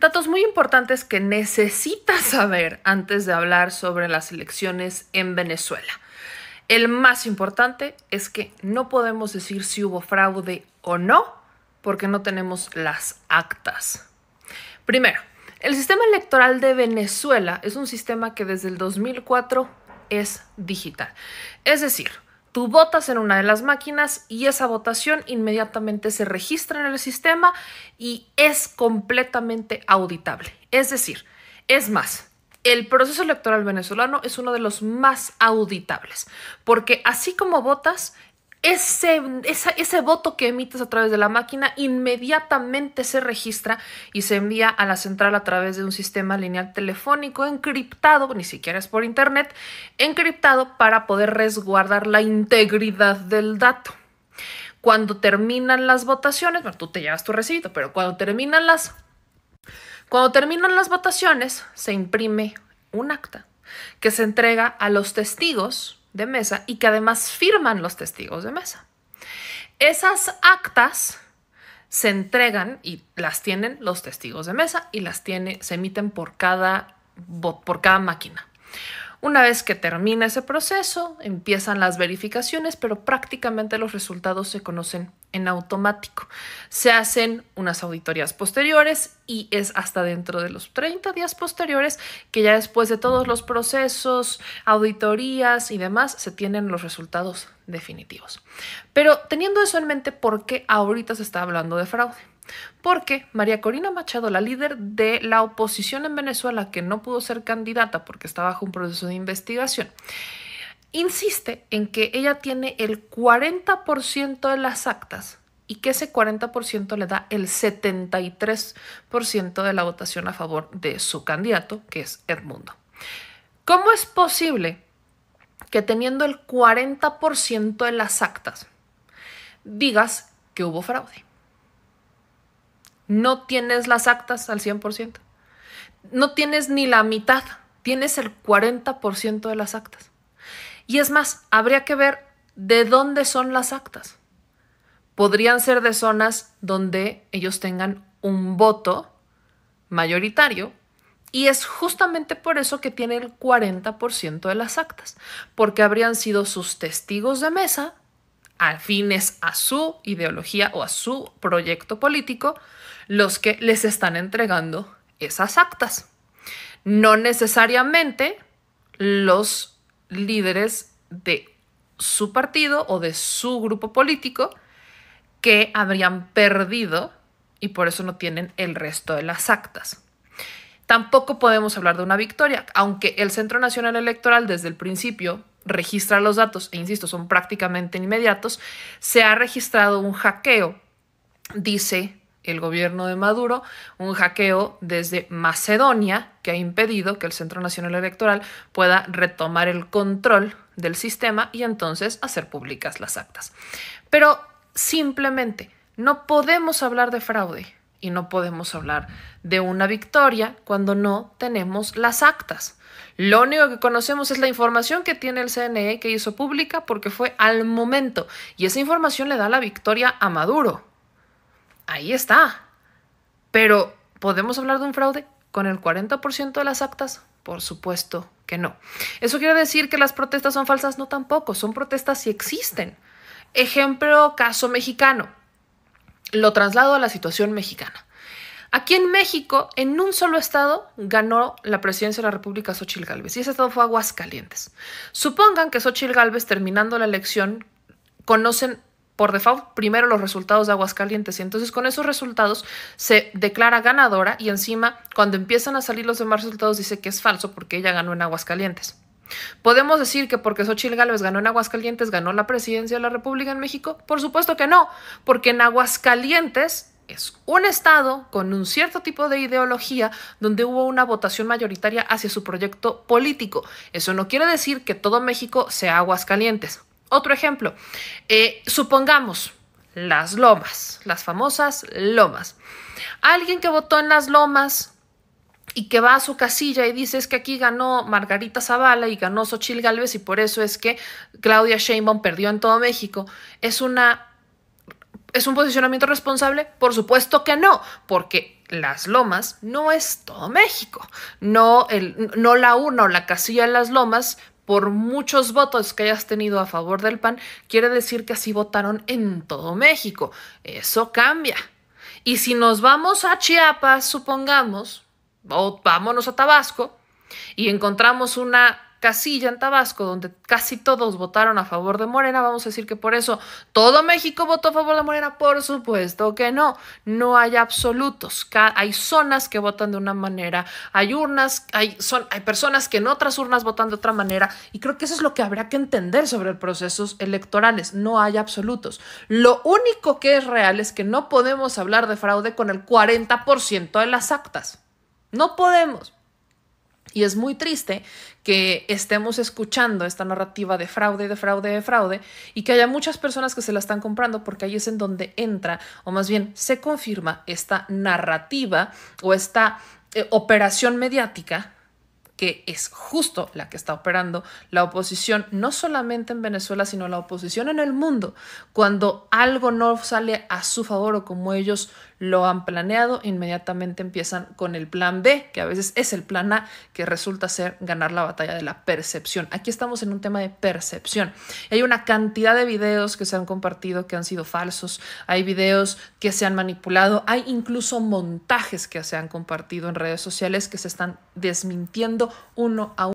Datos muy importantes que necesitas saber antes de hablar sobre las elecciones en Venezuela. El más importante es que no podemos decir si hubo fraude o no porque no tenemos las actas. Primero, el sistema electoral de Venezuela es un sistema que desde el 2004 es digital. Es decir, Tú votas en una de las máquinas y esa votación inmediatamente se registra en el sistema y es completamente auditable. Es decir, es más, el proceso electoral venezolano es uno de los más auditables, porque así como votas, ese, ese voto que emites a través de la máquina inmediatamente se registra y se envía a la central a través de un sistema lineal telefónico encriptado, ni siquiera es por internet, encriptado para poder resguardar la integridad del dato. Cuando terminan las votaciones, bueno, tú te llevas tu recibo pero cuando terminan las, cuando terminan las votaciones, se imprime un acta que se entrega a los testigos de mesa y que además firman los testigos de mesa. Esas actas se entregan y las tienen los testigos de mesa y las tiene, se emiten por cada, por cada máquina. Una vez que termina ese proceso, empiezan las verificaciones, pero prácticamente los resultados se conocen en automático. Se hacen unas auditorías posteriores y es hasta dentro de los 30 días posteriores que ya después de todos los procesos, auditorías y demás, se tienen los resultados definitivos. Pero teniendo eso en mente, ¿por qué ahorita se está hablando de fraude? porque María Corina Machado, la líder de la oposición en Venezuela, que no pudo ser candidata porque está bajo un proceso de investigación, insiste en que ella tiene el 40% de las actas y que ese 40% le da el 73% de la votación a favor de su candidato, que es Edmundo. ¿Cómo es posible que teniendo el 40% de las actas digas que hubo fraude? no tienes las actas al 100%. No tienes ni la mitad, tienes el 40% de las actas. Y es más, habría que ver de dónde son las actas. Podrían ser de zonas donde ellos tengan un voto mayoritario y es justamente por eso que tiene el 40% de las actas, porque habrían sido sus testigos de mesa afines a su ideología o a su proyecto político, los que les están entregando esas actas. No necesariamente los líderes de su partido o de su grupo político que habrían perdido y por eso no tienen el resto de las actas. Tampoco podemos hablar de una victoria, aunque el Centro Nacional Electoral desde el principio registra los datos, e insisto, son prácticamente inmediatos, se ha registrado un hackeo, dice el gobierno de Maduro un hackeo desde Macedonia que ha impedido que el Centro Nacional Electoral pueda retomar el control del sistema y entonces hacer públicas las actas. Pero simplemente no podemos hablar de fraude y no podemos hablar de una victoria cuando no tenemos las actas. Lo único que conocemos es la información que tiene el CNE que hizo pública porque fue al momento y esa información le da la victoria a Maduro ahí está. Pero, ¿podemos hablar de un fraude con el 40% de las actas? Por supuesto que no. ¿Eso quiere decir que las protestas son falsas? No tampoco, son protestas si existen. Ejemplo, caso mexicano. Lo traslado a la situación mexicana. Aquí en México, en un solo estado, ganó la presidencia de la República Xochitl Galvez y ese estado fue Aguascalientes. Supongan que Xochitl Galvez, terminando la elección, conocen por default primero los resultados de Aguascalientes y entonces con esos resultados se declara ganadora y encima cuando empiezan a salir los demás resultados dice que es falso porque ella ganó en Aguascalientes. ¿Podemos decir que porque Xochitl Gálvez ganó en Aguascalientes ganó la presidencia de la República en México? Por supuesto que no, porque en Aguascalientes es un estado con un cierto tipo de ideología donde hubo una votación mayoritaria hacia su proyecto político. Eso no quiere decir que todo México sea Aguascalientes. Otro ejemplo, eh, supongamos las lomas, las famosas lomas. Alguien que votó en las lomas y que va a su casilla y dice es que aquí ganó Margarita Zavala y ganó Xochil Gálvez y por eso es que Claudia Sheinbaum perdió en todo México. ¿Es una es un posicionamiento responsable? Por supuesto que no, porque las Lomas no es todo México. No, el, no la urna o la casilla de las Lomas por muchos votos que hayas tenido a favor del PAN, quiere decir que así votaron en todo México. Eso cambia. Y si nos vamos a Chiapas, supongamos, o vámonos a Tabasco, y encontramos una casilla en Tabasco, donde casi todos votaron a favor de Morena, vamos a decir que por eso todo México votó a favor de Morena, por supuesto que no, no hay absolutos, hay zonas que votan de una manera, hay urnas, hay, son, hay personas que en otras urnas votan de otra manera, y creo que eso es lo que habrá que entender sobre procesos electorales, no hay absolutos. Lo único que es real es que no podemos hablar de fraude con el 40% de las actas, no podemos. Y es muy triste que estemos escuchando esta narrativa de fraude, de fraude, de fraude, y que haya muchas personas que se la están comprando porque ahí es en donde entra, o más bien se confirma esta narrativa o esta eh, operación mediática que es justo la que está operando la oposición, no solamente en Venezuela, sino la oposición en el mundo, cuando algo no sale a su favor o como ellos lo han planeado, inmediatamente empiezan con el plan B, que a veces es el plan A, que resulta ser ganar la batalla de la percepción. Aquí estamos en un tema de percepción. Hay una cantidad de videos que se han compartido que han sido falsos, hay videos que se han manipulado, hay incluso montajes que se han compartido en redes sociales que se están desmintiendo uno a uno